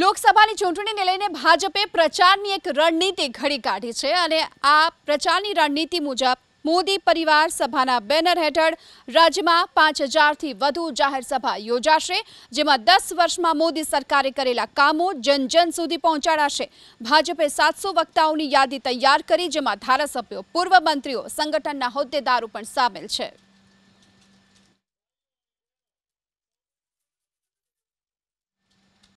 લોકસભાની ચૂંટણીને લઈને ભાજપે પ્રચારની એક રણનીતિ ઘડી કાઢી છે અને આ પ્રચારની રણનીતિ મુજબ મોદી પરિવાર સભાના બેનર હેઠળ રાજ્યમાં પાંચ હજારથી વધુ જાહેર સભા યોજાશે જેમાં દસ વર્ષમાં મોદી સરકારે કરેલા કામો જન જન સુધી પહોંચાડાશે ભાજપે સાતસો વક્તાઓની યાદી તૈયાર કરી જેમાં ધારાસભ્યો પૂર્વ મંત્રીઓ સંગઠનના હોદ્દેદારો પણ સામેલ છે